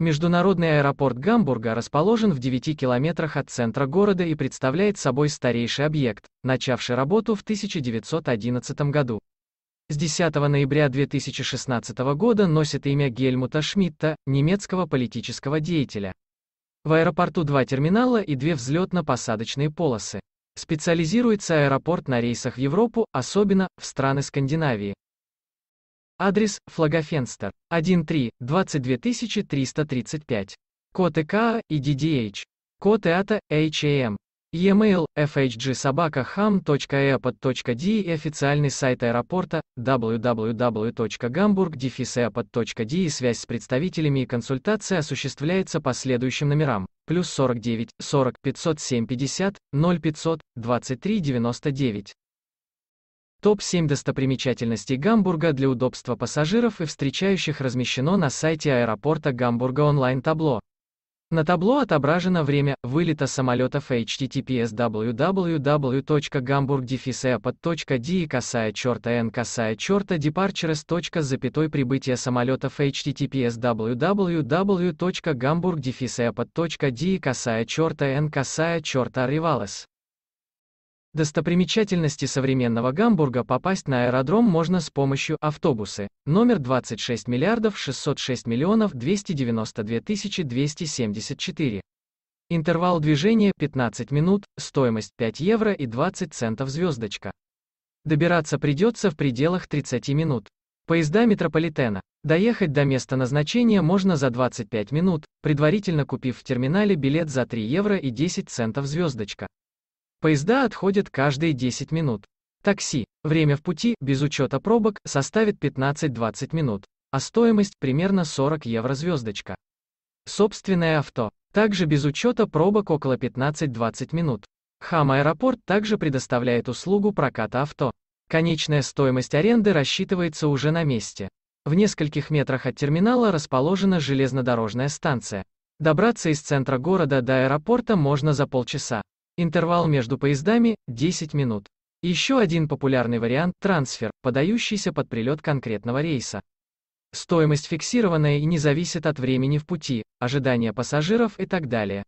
Международный аэропорт Гамбурга расположен в 9 километрах от центра города и представляет собой старейший объект, начавший работу в 1911 году. С 10 ноября 2016 года носит имя Гельмута Шмидта, немецкого политического деятеля. В аэропорту два терминала и две взлетно-посадочные полосы. Специализируется аэропорт на рейсах в Европу, особенно в страны Скандинавии. Адрес Флагофенстер 13 22335. Код ИКА и DDH. Код ИАТА HAM. E-mail fhgsobakaham.eapod.d и официальный сайт аэропорта wwwhamburg а и связь с представителями и консультация осуществляется по следующим номерам плюс 49 40 507 50 0500 23 99. Топ-7 достопримечательностей Гамбурга для удобства пассажиров и встречающих размещено на сайте аэропорта Гамбурга онлайн-табло. На табло отображено время вылета самолетов https www.gamburg-defiseapod.di касая черта n касая черта departures. Точка запятой прибытия самолетов https www.gamburg-defiseapod.di касая черта n касая черта arrivales. Достопримечательности современного Гамбурга попасть на аэродром можно с помощью автобуса номер 26 миллиардов 606 миллионов 292 тысячи 274. Интервал движения 15 минут, стоимость 5 евро и 20 центов звездочка. Добираться придется в пределах 30 минут. Поезда метрополитена. Доехать до места назначения можно за 25 минут, предварительно купив в терминале билет за 3 евро и 10 центов звездочка. Поезда отходят каждые 10 минут. Такси. Время в пути, без учета пробок, составит 15-20 минут, а стоимость примерно 40 евро звездочка. Собственное авто. Также без учета пробок около 15-20 минут. Хам Аэропорт также предоставляет услугу проката авто. Конечная стоимость аренды рассчитывается уже на месте. В нескольких метрах от терминала расположена железнодорожная станция. Добраться из центра города до аэропорта можно за полчаса. Интервал между поездами – 10 минут. Еще один популярный вариант – трансфер, подающийся под прилет конкретного рейса. Стоимость фиксированная и не зависит от времени в пути, ожидания пассажиров и так далее.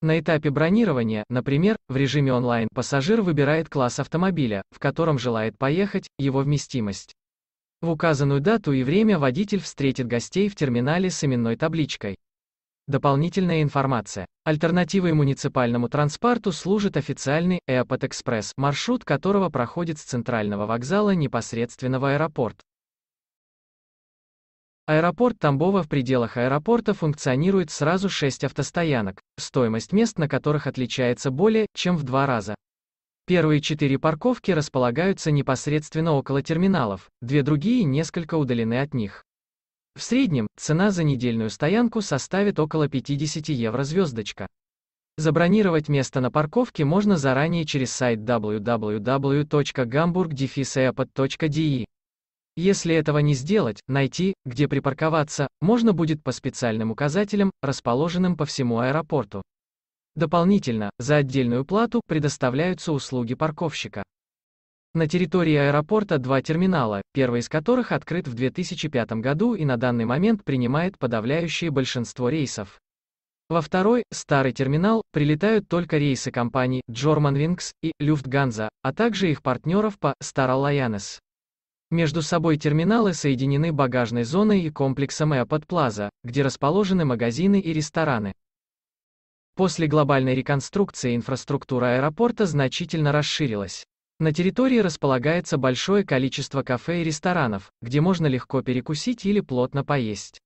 На этапе бронирования, например, в режиме онлайн, пассажир выбирает класс автомобиля, в котором желает поехать, его вместимость. В указанную дату и время водитель встретит гостей в терминале с именной табличкой. Дополнительная информация. Альтернативой муниципальному транспорту служит официальный Эопот-экспресс, маршрут которого проходит с центрального вокзала непосредственно в аэропорт. Аэропорт Тамбова в пределах аэропорта функционирует сразу 6 автостоянок, стоимость мест на которых отличается более, чем в два раза. Первые четыре парковки располагаются непосредственно около терминалов, две другие несколько удалены от них. В среднем, цена за недельную стоянку составит около 50 евро звездочка. Забронировать место на парковке можно заранее через сайт wwwhamburg airportde а Если этого не сделать, найти, где припарковаться, можно будет по специальным указателям, расположенным по всему аэропорту. Дополнительно, за отдельную плату предоставляются услуги парковщика. На территории аэропорта два терминала, первый из которых открыт в 2005 году и на данный момент принимает подавляющее большинство рейсов. Во второй, старый терминал, прилетают только рейсы компаний Germanwings и Lufthansa, а также их партнеров по Star Alliance. Между собой терминалы соединены багажной зоной и комплексом Airport Plaza, где расположены магазины и рестораны. После глобальной реконструкции инфраструктура аэропорта значительно расширилась. На территории располагается большое количество кафе и ресторанов, где можно легко перекусить или плотно поесть.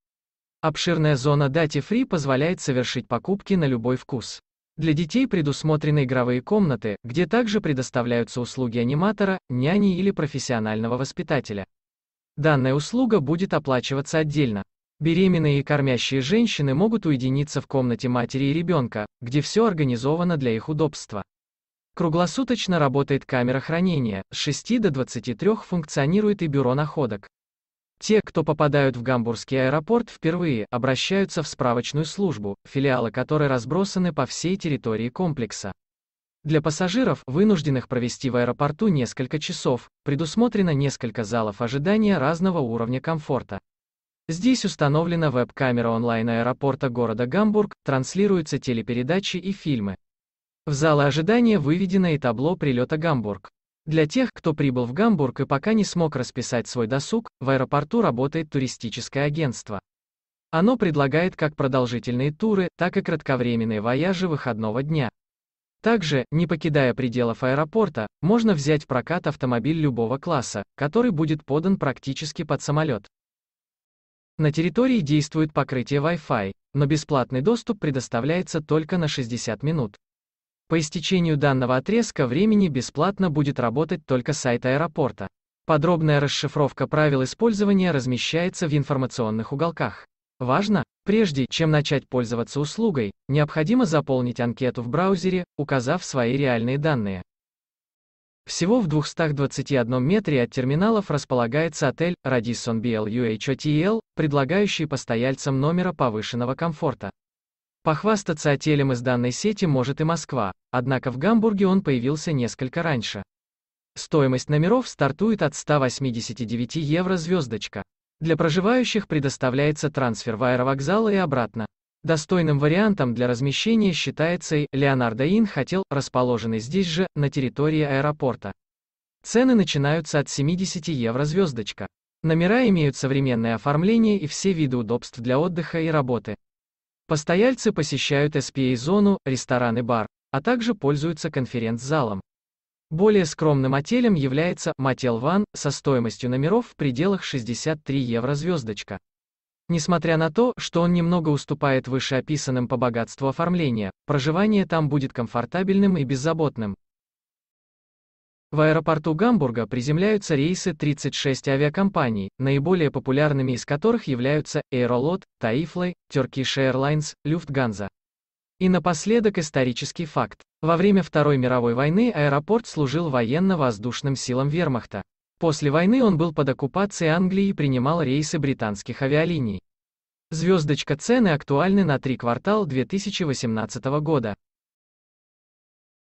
Обширная зона дати фри позволяет совершить покупки на любой вкус. Для детей предусмотрены игровые комнаты, где также предоставляются услуги аниматора, няни или профессионального воспитателя. Данная услуга будет оплачиваться отдельно. Беременные и кормящие женщины могут уединиться в комнате матери и ребенка, где все организовано для их удобства. Круглосуточно работает камера хранения, с 6 до 23 функционирует и бюро находок. Те, кто попадают в гамбургский аэропорт впервые, обращаются в справочную службу, филиалы которой разбросаны по всей территории комплекса. Для пассажиров, вынужденных провести в аэропорту несколько часов, предусмотрено несколько залов ожидания разного уровня комфорта. Здесь установлена веб-камера онлайн-аэропорта города Гамбург, транслируются телепередачи и фильмы. В зал ожидания выведено и табло прилета Гамбург. Для тех, кто прибыл в Гамбург и пока не смог расписать свой досуг, в аэропорту работает туристическое агентство. Оно предлагает как продолжительные туры, так и кратковременные вояжи выходного дня. Также, не покидая пределов аэропорта, можно взять в прокат автомобиль любого класса, который будет подан практически под самолет. На территории действует покрытие Wi-Fi, но бесплатный доступ предоставляется только на 60 минут. По истечению данного отрезка времени бесплатно будет работать только сайт аэропорта. Подробная расшифровка правил использования размещается в информационных уголках. Важно, прежде чем начать пользоваться услугой, необходимо заполнить анкету в браузере, указав свои реальные данные. Всего в 221 метре от терминалов располагается отель Radisson BL UHOTL, предлагающий постояльцам номера повышенного комфорта. Похвастаться отелем из данной сети может и Москва, однако в Гамбурге он появился несколько раньше. Стоимость номеров стартует от 189 евро звездочка. Для проживающих предоставляется трансфер в аэровокзал и обратно. Достойным вариантом для размещения считается и Леонардо Ин хотел, расположенный здесь же, на территории аэропорта. Цены начинаются от 70 евро звездочка. Номера имеют современное оформление и все виды удобств для отдыха и работы. Постояльцы посещают SPA-зону, ресторан и бар, а также пользуются конференц-залом. Более скромным отелем является Мотел Ван со стоимостью номеров в пределах 63 евро звездочка. Несмотря на то, что он немного уступает вышеописанным по богатству оформления, проживание там будет комфортабельным и беззаботным. В аэропорту Гамбурга приземляются рейсы 36 авиакомпаний, наиболее популярными из которых являются Aerolot, Taifly, Turkish Airlines, Lufthansa. И напоследок исторический факт. Во время Второй мировой войны аэропорт служил военно-воздушным силам вермахта. После войны он был под оккупацией Англии и принимал рейсы британских авиалиний. Звездочка цены актуальны на три квартал 2018 года.